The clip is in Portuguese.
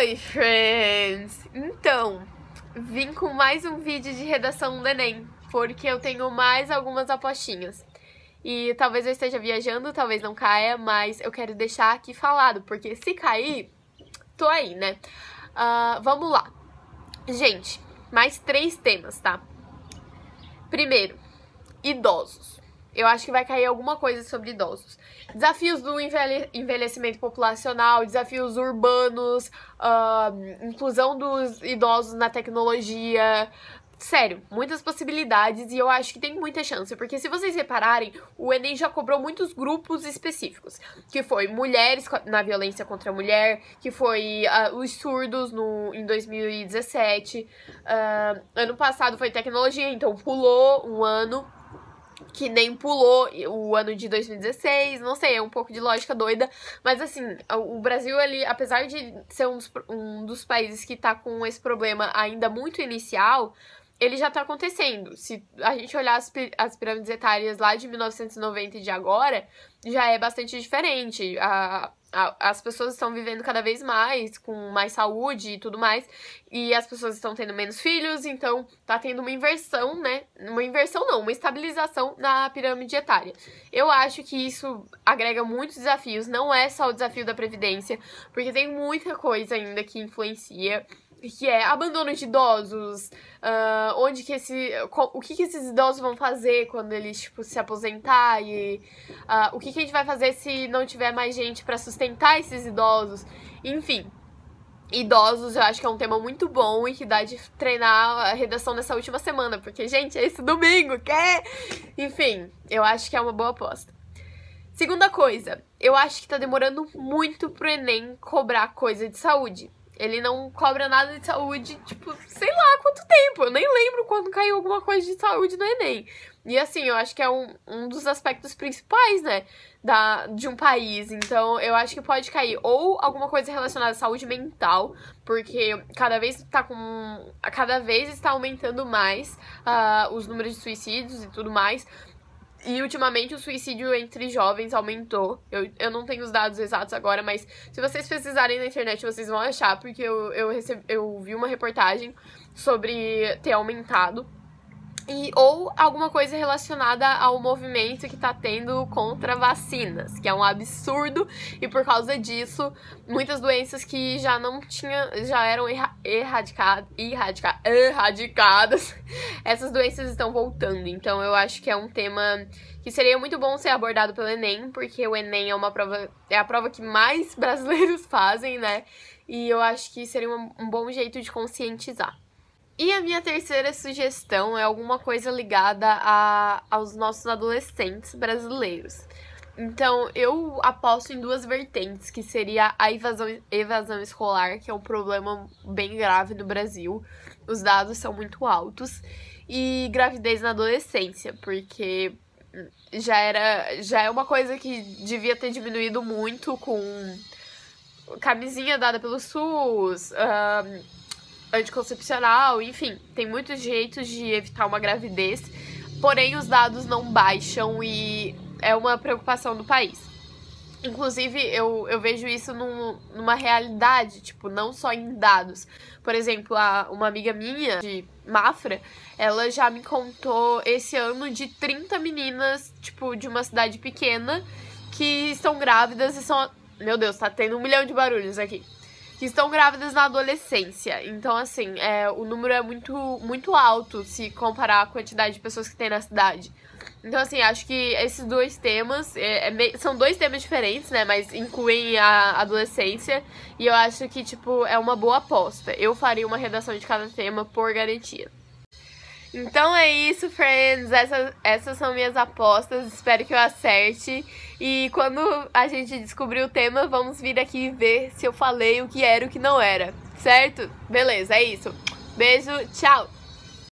Oi, friends! Então, vim com mais um vídeo de redação do Enem, porque eu tenho mais algumas apostinhas. E talvez eu esteja viajando, talvez não caia, mas eu quero deixar aqui falado, porque se cair, tô aí, né? Uh, vamos lá. Gente, mais três temas, tá? Primeiro, idosos. Eu acho que vai cair alguma coisa sobre idosos. Desafios do envelhe envelhecimento populacional, desafios urbanos, uh, inclusão dos idosos na tecnologia, sério, muitas possibilidades e eu acho que tem muita chance, porque se vocês repararem, o Enem já cobrou muitos grupos específicos, que foi mulheres na violência contra a mulher, que foi uh, os surdos no, em 2017, uh, ano passado foi tecnologia, então pulou um ano, que nem pulou o ano de 2016, não sei, é um pouco de lógica doida, mas assim, o Brasil, ali apesar de ser um dos, um dos países que tá com esse problema ainda muito inicial, ele já tá acontecendo. Se a gente olhar as, as pirâmides etárias lá de 1990 e de agora, já é bastante diferente. A, a, as pessoas estão vivendo cada vez mais, com mais saúde e tudo mais, e as pessoas estão tendo menos filhos, então tá tendo uma inversão, né? Uma inversão não, uma estabilização na pirâmide etária. Eu acho que isso agrega muitos desafios, não é só o desafio da previdência, porque tem muita coisa ainda que influencia que é abandono de idosos, uh, onde que esse, o que, que esses idosos vão fazer quando eles tipo, se aposentar e uh, o que, que a gente vai fazer se não tiver mais gente para sustentar esses idosos, enfim. Idosos, eu acho que é um tema muito bom e que dá de treinar a redação nessa última semana, porque, gente, é esse domingo, quer? Enfim, eu acho que é uma boa aposta. Segunda coisa, eu acho que tá demorando muito pro Enem cobrar coisa de saúde. Ele não cobra nada de saúde, tipo, sei lá quanto tempo. Eu nem lembro quando caiu alguma coisa de saúde no Enem. E assim, eu acho que é um, um dos aspectos principais, né? Da, de um país. Então, eu acho que pode cair ou alguma coisa relacionada à saúde mental, porque cada vez tá com. Cada vez está aumentando mais uh, os números de suicídios e tudo mais. E ultimamente o suicídio entre jovens aumentou. Eu, eu não tenho os dados exatos agora, mas se vocês precisarem na internet, vocês vão achar, porque eu, eu, recebi, eu vi uma reportagem sobre ter aumentado e ou alguma coisa relacionada ao movimento que tá tendo contra vacinas, que é um absurdo e por causa disso, muitas doenças que já não tinha, já eram erradicadas, erradica, erradicadas, essas doenças estão voltando. Então eu acho que é um tema que seria muito bom ser abordado pelo ENEM, porque o ENEM é uma prova é a prova que mais brasileiros fazem, né? E eu acho que seria um bom jeito de conscientizar. E a minha terceira sugestão é alguma coisa ligada a, aos nossos adolescentes brasileiros. Então, eu aposto em duas vertentes, que seria a evasão, evasão escolar, que é um problema bem grave no Brasil. Os dados são muito altos. E gravidez na adolescência, porque já era já é uma coisa que devia ter diminuído muito com camisinha dada pelo SUS, um, anticoncepcional, enfim, tem muitos jeitos de evitar uma gravidez, porém os dados não baixam e é uma preocupação do país. Inclusive, eu, eu vejo isso num, numa realidade, tipo, não só em dados. Por exemplo, a, uma amiga minha de Mafra, ela já me contou esse ano de 30 meninas, tipo, de uma cidade pequena que estão grávidas e são. Meu Deus, tá tendo um milhão de barulhos aqui que estão grávidas na adolescência. Então, assim, é, o número é muito, muito alto se comparar a quantidade de pessoas que tem na cidade. Então, assim, acho que esses dois temas é, é são dois temas diferentes, né? Mas incluem a adolescência. E eu acho que, tipo, é uma boa aposta. Eu faria uma redação de cada tema por garantia. Então é isso, friends. Essas, essas são minhas apostas. Espero que eu acerte. E quando a gente descobrir o tema, vamos vir aqui ver se eu falei o que era e o que não era. Certo? Beleza, é isso. Beijo, tchau!